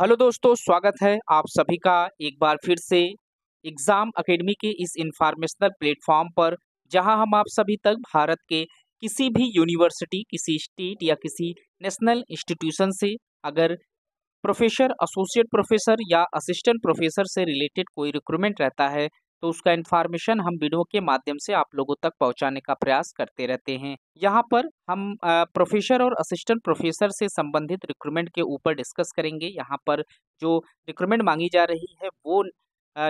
hello दोस्तों स्वागत है आप सभी का एक बार फिर से एग्ज़ाम अकेडमी के इस इंफॉर्मेशनल प्लेटफॉर्म पर जहां हम आप सभी तक भारत के किसी भी यूनिवर्सिटी किसी स्टेट या किसी नेशनल इंस्टीट्यूशन से अगर प्रोफेसर एसोसिएट प्रोफेसर या असिस्टेंट प्रोफेसर से रिलेटेड कोई रिक्रूटमेंट रहता है तो उसका इन्फॉर्मेशन हम वीडियो के माध्यम से आप लोगों तक पहुंचाने का प्रयास करते रहते हैं यहाँ पर हम प्रोफेसर और असिस्टेंट प्रोफेसर से संबंधित रिक्रूटमेंट के ऊपर डिस्कस करेंगे यहाँ पर जो रिक्रूटमेंट मांगी जा रही है वो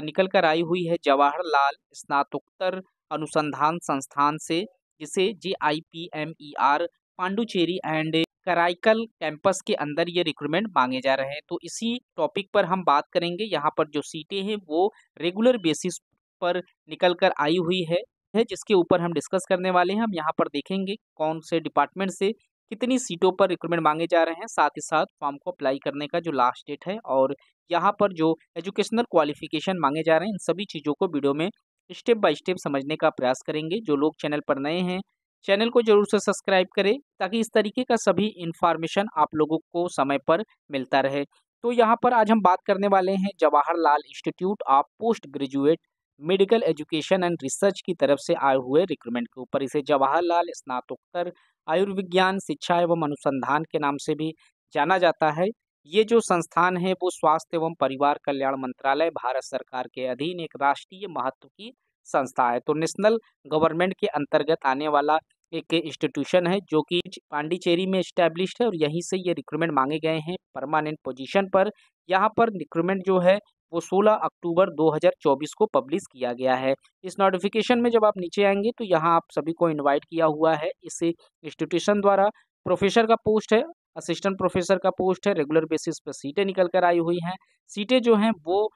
निकल कर आई हुई है जवाहरलाल स्नातकोत्तर अनुसंधान संस्थान से जिसे J I P M E R Pondicherry and Karaikal campus के अंदर ये रिक्रूटमेंट मांगे जा रहे हैं तो इसी टॉपिक पर हम बात करेंगे यहाँ पर जो सीटें हैं वो रेगुलर बेसिस पर निकल कर आई हुई है है जिसके ऊपर हम डिस्कस करने वाले हैं हम यहाँ पर देखेंगे कौन से डिपार्टमेंट से कितनी सीटों पर रिक्रूटमेंट मांगे जा रहे हैं साथ ही साथ फॉर्म को अप्लाई करने का जो लास्ट डेट है और यहाँ पर जो एजुकेशनल क्वालिफिकेशन मांगे जा रहे हैं इन सभी चीज़ों को वीडियो में स्टेप बाय स्टेप समझने का प्रयास करेंगे जो लोग चैनल पर नए हैं चैनल को जरूर से सब्सक्राइब करें ताकि इस तरीके का सभी इन्फॉर्मेशन आप लोगों को समय पर मिलता रहे तो यहाँ पर आज हम बात करने वाले हैं Jawaharlal institute of post graduate medical education and research की तरफ से आए हुए रिक्रूटमेंट के ऊपर इसे जवाहरलाल स्नातकोत्तर आयुर्विज्ञान शिक्षा एवं अनुसंधान के नाम से भी जाना जाता है ये जो संस्थान है वो स्वास्थ्य एवं परिवार कल्याण मंत्रालय भारत सरकार के अधीन एक राष्ट्रीय महत्व की संस्था है तो नेशनल गवर्नमेंट के अंतर्गत आने वाला एक इंस्टीट्यूशन है जो कि पांडिचेरी में स्टैब्लिश्ड है और यहीं से ये रिक्रूटमेंट मांगे गए हैं परमानेंट पोजीशन पर यहाँ पर रिक्रूटमेंट जो है वो 16 अक्टूबर 2024 को पब्लिश किया गया है इस नोटिफिकेशन में जब आप नीचे आएंगे तो यहाँ आप सभी को इनवाइट किया हुआ है इस इंस्टीट्यूशन द्वारा प्रोफेसर का पोस्ट है असिस्टेंट प्रोफेसर का पोस्ट है रेगुलर बेसिस पर सीटें निकल कर आई हुई हैं सीटें जो हैं वो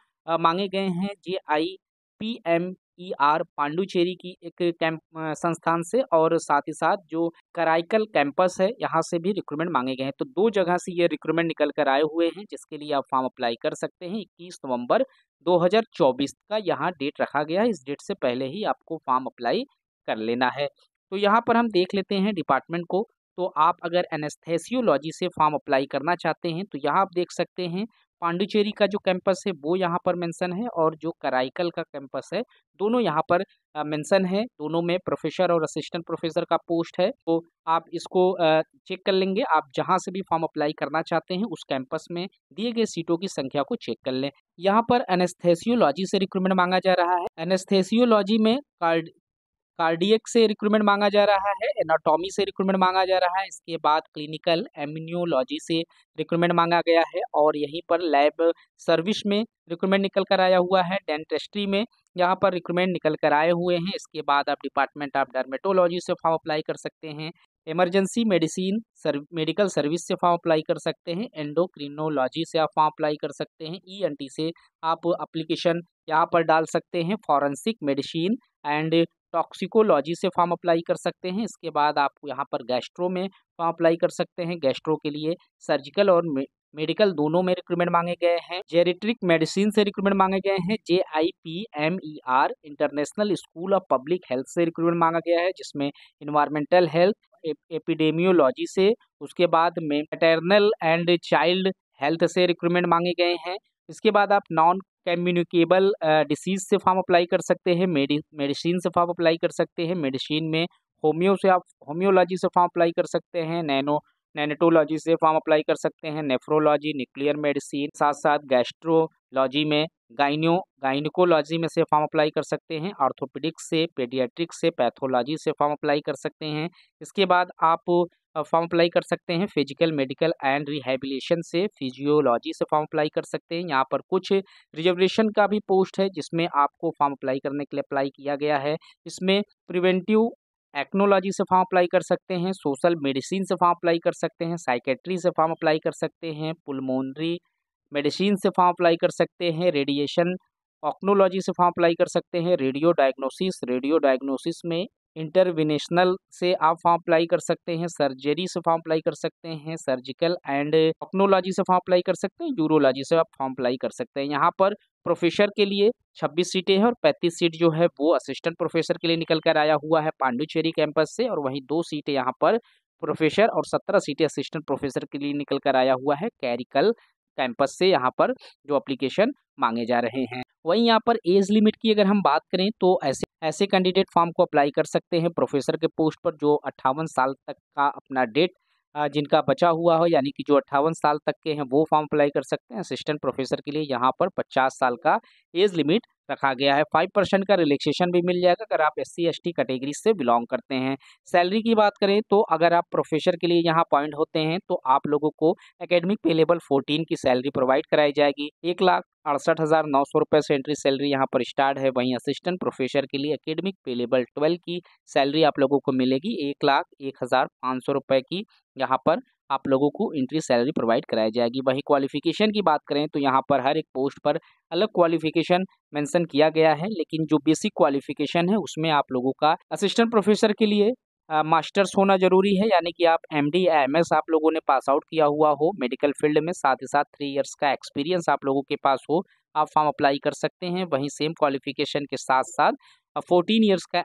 मांगे गए हैं J I P M E R Puducherry की एक कैंप संस्थान से और साथ ही साथ जो कराइकल कैंपस है यहाँ से भी रिक्रूटमेंट मांगे गए हैं तो दो जगह से ये रिक्रूटमेंट निकल कर आए हुए हैं जिसके लिए आप फॉर्म अप्लाई कर सकते हैं इक्कीस हज़ार चौबीस का यहाँ डेट रखा गया है इस डेट से पहले ही आपको फॉर्म अप्लाई कर लेना है तो यहाँ पर हम देख लेते हैं डिपार्टमेंट को तो आप अगर एनेस्थेसियोलॉजी से फॉर्म अप्लाई करना चाहते हैं तो यहाँ आप देख सकते हैं पांडुचेरी का जो कैंपस है वो यहाँ पर मेंशन है और जो कराइकल का कैंपस है दोनों यहाँ पर मेंशन है दोनों में प्रोफेसर और असिस्टेंट प्रोफेसर का पोस्ट है तो आप इसको चेक कर लेंगे आप जहाँ से भी फॉर्म अप्लाई करना चाहते हैं उस कैंपस में दिए गए सीटों की संख्या को चेक कर लें यहाँ पर एनेस्थेसियोलॉजी से रिक्रूटमेंट मांगा जा रहा है एनेस्थेसियोलॉजी में कार्ड कार्डियक से रिक्रूटमेंट मांगा जा रहा है एनाटॉमी से रिक्रूटमेंट मांगा जा रहा है इसके बाद क्लिनिकल एम्यूनोलॉजी से रिक्रूटमेंट मांगा गया है और यहीं पर लैब सर्विस में रिक्रूटमेंट निकल कर आया हुआ है डेंटिस्ट्री में यहाँ पर रिक्रूटमेंट निकल कर आए हुए हैं इसके बाद आप डिपार्टमेंट ऑफ डर्मेटोलॉजी से फॉर्म अप्लाई कर सकते हैं emergency medicine serve medical service से फॉर्म अप्लाई कर सकते हैं एंडोक्रिनोलॉजी से आप फॉर्म अप्लाई कर सकते हैं ई एन टी से आप अप्लीकेशन यहाँ पर डाल सकते हैं फॉरेंसिक मेडिसिन एंड टॉक्सिकोलॉजी से फॉर्म अप्लाई कर सकते हैं इसके बाद आप यहाँ पर गैस्ट्रो में फॉर्म अप्लाई कर सकते हैं गैस्ट्रो के लिए सर्जिकल और मेडिकल दोनों में रिक्रूटमेंट मांगे गए हैं जेरिट्रिक मेडिसिन से रिक्रूटमेंट मांगे गए हैं J I P M E R international school of public health से रिक्रूटमेंट मांगा गया है जिसमें इन्वायरमेंटल हेल्थ एपिडेमियोलॉजी से उसके बाद मेटर्नल एंड चाइल्ड हेल्थ से रिक्रूटमेंट मांगे गए हैं इसके बाद आप नॉन कम्युनिकेबल डिसीज़ uh, से फॉर्म अप्लाई कर सकते हैं मेडिसिन से फॉर्म अप्लाई कर सकते हैं मेडिसिन में होम्यो से आप होम्योलॉजी से फॉर्म अप्लाई कर सकते हैं नैनो नैनेटोलॉजी से फॉर्म अप्लाई कर सकते हैं नेफ्रोलॉजी न्यूक्लियर मेडिसिन साथ साथ गैस्ट्रोलॉजी में गाइनो गाइनिकोलॉजी में से फॉर्म अप्लाई कर सकते हैं ऑर्थोपेडिक्स से पेडियाट्रिक्स से पैथोलॉजी से फॉर्म अप्लाई कर सकते हैं इसके बाद आप फॉर्म अप्लाई कर सकते हैं फिजिकल मेडिकल एंड रिहेबिलेशन से फिजियोलॉजी से फॉर्म अप्लाई कर सकते हैं यहाँ पर कुछ रिजर्वेशन का भी पोस्ट है जिसमें आपको फॉर्म अप्लाई करने के लिए अप्लाई किया गया है इसमें प्रिवेंटिव एक्नोलॉजी से फॉर्म अप्लाई कर सकते हैं सोशल मेडिसिन से फॉर्म अप्लाई कर सकते हैं साइकेट्री से फॉर्म अप्लाई कर सकते हैं पुलमोनरी मेडिसिन से फॉर्म अप्लाई कर सकते हैं रेडिएशन ऑक्नोलॉजी से फॉर्म अप्लाई कर सकते हैं रेडियो डायग्नोसिस रेडियो डायग्नोसिस में इंटरवेनेशनल से आप फॉर्म अप्लाई कर सकते हैं सर्जरी से फॉर्म अप्लाई कर सकते हैं सर्जिकल एंड टेक्नोलॉजी से फॉर्म अप्लाई कर सकते हैं यूरोलॉजी से आप फॉर्म अप्लाई कर सकते हैं यहाँ पर प्रोफेसर के लिए 26 सीटें हैं और 35 सीट जो है वो असिस्टेंट प्रोफेसर के लिए निकल कर आया हुआ है पांडुचेरी कैंपस से और वहीं दो सीटें यहाँ पर प्रोफेसर और सत्रह सीटें असिस्टेंट प्रोफेसर के लिए निकल कर आया हुआ है कैरिकल कैंपस से यहाँ पर जो अप्लीकेशन मांगे जा रहे हैं वहीं यहाँ पर एज लिमिट की अगर हम बात करें तो ऐसे ऐसे कैंडिडेट फॉर्म को अप्लाई कर सकते हैं प्रोफेसर के पोस्ट पर जो अट्ठावन साल तक का अपना डेट जिनका बचा हुआ हो यानी कि जो अट्ठावन साल तक के हैं वो फॉर्म अप्लाई कर सकते हैं असिस्टेंट प्रोफेसर के लिए यहाँ पर पचास साल का एज लिमिट रखा गया है फाइव परसेंट का रिलैक्सेशन भी मिल जाएगा अगर आप S C S T category से बिलोंग करते हैं सैलरी की बात करें तो अगर आप प्रोफेसर के लिए यहाँ अपॉइंट होते हैं तो आप लोगों को एकेडमिक पे लेवल फोर्टीन की सैलरी प्रोवाइड कराई जाएगी एक लाख अड़सठ हज़ार नौ सौ रुपये से एंट्री सैलरी यहाँ पर स्टार्ट है वहीं असिस्टेंट प्रोफेसर के लिए एकेडमिक पे लेवल ट्वेल्व की सैलरी आप लोगों को मिलेगी एक लाख एक हज़ार पाँच सौ रुपये की यहाँ पर आप लोगों को एंट्री सैलरी प्रोवाइड कराई जाएगी वहीं क्वालिफिकेशन की बात करें तो यहाँ पर हर एक पोस्ट पर अलग क्वालिफिकेशन मेंशन किया गया है लेकिन जो बेसिक क्वालिफिकेशन है उसमें आप लोगों का असिस्टेंट प्रोफेसर के लिए मास्टर्स होना ज़रूरी है यानी कि आप एम डी एम एस आप लोगों ने पास आउट किया हुआ हो मेडिकल फील्ड में साथ ही साथ थ्री इयर्स का एक्सपीरियंस आप लोगों के पास हो आप फॉर्म अप्लाई कर सकते हैं वहीं सेम क्वालिफिकेशन के साथ साथ फोर्टीन ईयर्स का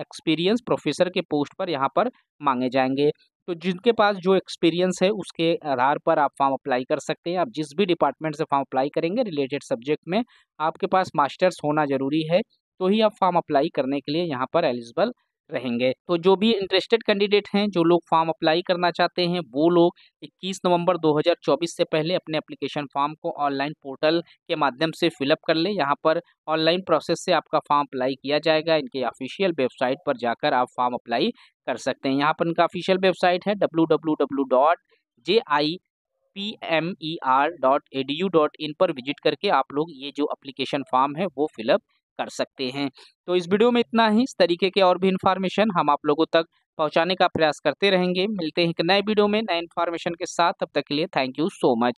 एक्सपीरियंस प्रोफेसर के पोस्ट पर यहाँ पर मांगे जाएंगे तो जिनके पास जो एक्सपीरियंस है उसके आधार पर आप फॉर्म अप्लाई कर सकते हैं आप जिस भी डिपार्टमेंट से फॉर्म अप्लाई करेंगे रिलेटेड सब्जेक्ट में आपके पास मास्टर्स होना ज़रूरी है तो ही आप फॉर्म अप्लाई करने के लिए यहाँ पर एलिजिबल रहेंगे तो जो भी इंटरेस्टेड कैंडिडेट हैं जो लोग फॉर्म अप्लाई करना चाहते हैं वो लोग 21 नवंबर 2024 से पहले अपने एप्लीकेशन फॉर्म को ऑनलाइन पोर्टल के माध्यम से फिलअप कर लें यहाँ पर ऑनलाइन प्रोसेस से आपका फॉर्म अप्लाई किया जाएगा इनके ऑफिशियल वेबसाइट पर जाकर आप फॉर्म अप्लाई कर सकते हैं यहाँ पर इनका ऑफिशियल वेबसाइट है W P M E R dot E D U dot in पर विजिट करके आप लोग ये जो अप्लीकेशन फॉर्म है वो फिलअप कर सकते हैं तो इस वीडियो में इतना ही इस तरीके के और भी इन्फॉर्मेशन हम आप लोगों तक पहुंचाने का प्रयास करते रहेंगे मिलते हैं एक नए वीडियो में नए इन्फॉर्मेशन के साथ तब तक के लिए थैंक यू सो मच